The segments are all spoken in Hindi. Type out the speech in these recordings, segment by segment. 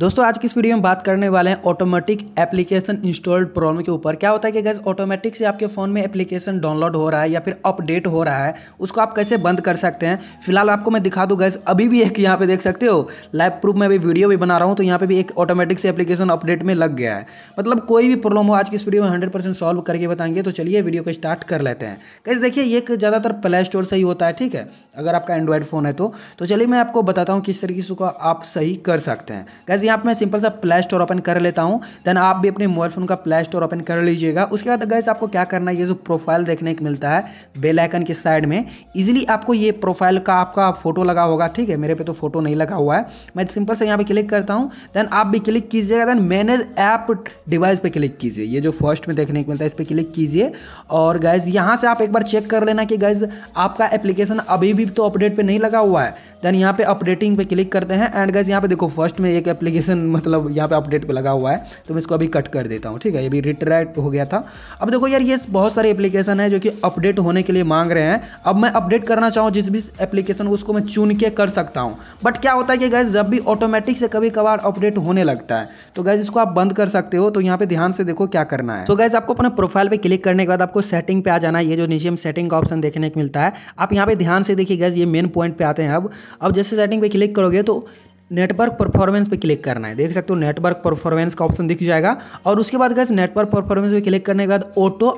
दोस्तों आज की इस वीडियो में बात करने वाले हैं ऑटोमेटिक एप्लीकेशन इंस्टॉल्ड प्रॉब्लम के ऊपर क्या होता है कि गैस ऑटोमेटिक से आपके फ़ोन में एप्लीकेशन डाउनलोड हो रहा है या फिर अपडेट हो रहा है उसको आप कैसे बंद कर सकते हैं फिलहाल आपको मैं दिखा दूँ गैस अभी भी एक यहाँ पे देख सकते हो लाइव प्रूफ में भी वीडियो भी बना रहा हूँ तो यहाँ पर भी एक ऑटोमेटिक से एप्लीकेशन अपडेट में लग गया है मतलब कोई भी प्रॉब्लम हो आज की इस वीडियो में हंड्रेड सॉल्व करके बताएंगे तो चलिए वीडियो को स्टार्ट कर लेते हैं गैस देखिए ये ज़्यादातर प्ले स्टोर से ही होता है ठीक है अगर आपका एंड्रॉयड फ़ोन है तो।, तो चलिए मैं आपको बताता हूँ किस तरीके से आप सही कर सकते हैं गैस यहाँ पर मैं सिंपल सा प्ले स्टोर ओपन कर लेता हूँ देन आप भी अपने मोबाइल फोन का प्ले स्टोर ओपन कर लीजिएगा उसके बाद गैस आपको क्या करना है ये जो प्रोफाइल देखने को मिलता है बेलाइकन के साइड में ईजिली आपको ये प्रोफाइल का आपका फोटो लगा होगा ठीक है मेरे पे तो फोटो नहीं लगा हुआ है मैं सिंपल से यहाँ पे क्लिक करता हूँ देन आप भी क्लिक कीजिएगा देन मैनेज ऐप डिवाइस पे क्लिक कीजिए ये जो फर्स्ट में देखने को मिलता है इस पर क्लिक कीजिए और गैस यहाँ से आप एक बार चेक कर लेना कि गैस आपका एप्लीकेशन अभी भी तो अपडेट पर नहीं लगा हुआ है देन यहाँ पे अपडेटिंग पे क्लिक करते हैं एंड गैस यहाँ पे देखो फर्स्ट में एक एप्लीकेशन नोटिफिकेशन मतलब यहाँ पे अपडेट पे लगा हुआ है तो मैं इसको अभी कट कर देता हूँ ठीक है ये भी रिट्रैक्ट हो गया था अब देखो यार ये बहुत सारे एप्लीकेशन है जो कि अपडेट होने के लिए मांग रहे हैं अब मैं अपडेट करना चाहूँ जिस भी एप्लीकेशन को उसको मैं चुन के कर सकता हूँ बट क्या होता है कि गैस जब भी ऑटोमेटिक से कभी कभार अपडेट होने लगता है तो गैस इसको आप बंद कर सकते हो तो यहाँ पे ध्यान से देखो क्या करना है तो गैस आपको अपने प्रोफाइल पर क्लिक करने के बाद आपको सेटिंग पे आ जाना है ये जो नीचे में सेटिंग का ऑप्शन देखने को मिलता है आप यहाँ पे ध्यान से देखिए गैस ये मेन पॉइंट पे आते हैं अब अब जैसे सेटिंग पे क्लिक करोगे तो नेटवर्क परफॉर्मेंस पे क्लिक करना है देख सकते हो नेटवर्क परफॉर्मेंस का ऑप्शन दिख जाएगा और उसके बाद गैस नेटवर्क परफॉर्मेंस पे क्लिक करने के बाद ऑटो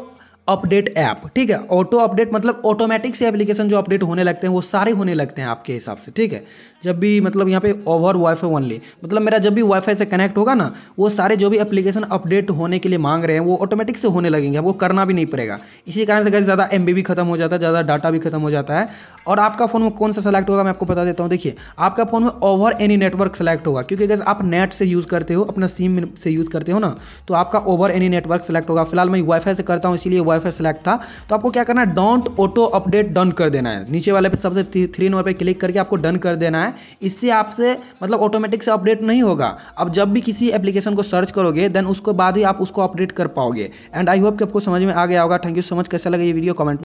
अपडेट ऐप ठीक है ऑटो अपडेट मतलब ऑटोमेटिक से एप्लीकेशन जो अपडेट होने लगते हैं वो सारे होने लगते हैं आपके हिसाब से ठीक है जब भी मतलब यहाँ पे ओवर वाईफाई ओनली मतलब मेरा जब भी वाईफाई से कनेक्ट होगा ना वो सारे जो भी एप्लीकेशन अपडेट होने के लिए मांग रहे हैं वो ऑटोमेटिक से होने लगेंगे वो करना भी नहीं पड़ेगा इसी कारण से ज़्यादा एम भी खत्म हो जाता है ज़्यादा डाटा भी खत्म हो जाता है और आपका फ़ोन में कौन सा सेलेक्ट होगा मैं आपको बता देता हूँ देखिए आपका फ़ोन में ओवर एनी नेटवर्क सेलेक्ट होगा क्योंकि अगर आप नेट से यूज़ करते हो अपना सिम से यूज़ करते हो ना तो आपका ओवर एनी नेटवर्क सेलेक्ट होगा फिलहाल मैं वाईफाई से करता हूँ इसीलिए वाई वाईफाई सेलेक्ट था तो आपको क्या करना है डोंट ऑटो अपडेट डन कर देना है नीचे वाले पे सबसे थ्री नंबर पे क्लिक करके आपको डन कर देना है इससे आपसे मतलब ऑटोमेटिक से अपडेट नहीं होगा अब जब भी किसी एप्लीकेशन को सर्च करोगे देन उसके बाद ही आप उसको अपडेट कर पाओगे एंड आई होप कि आपको समझ में आ गया होगा थैंक यू सो मच कैसा लगा ये वीडियो कमेंट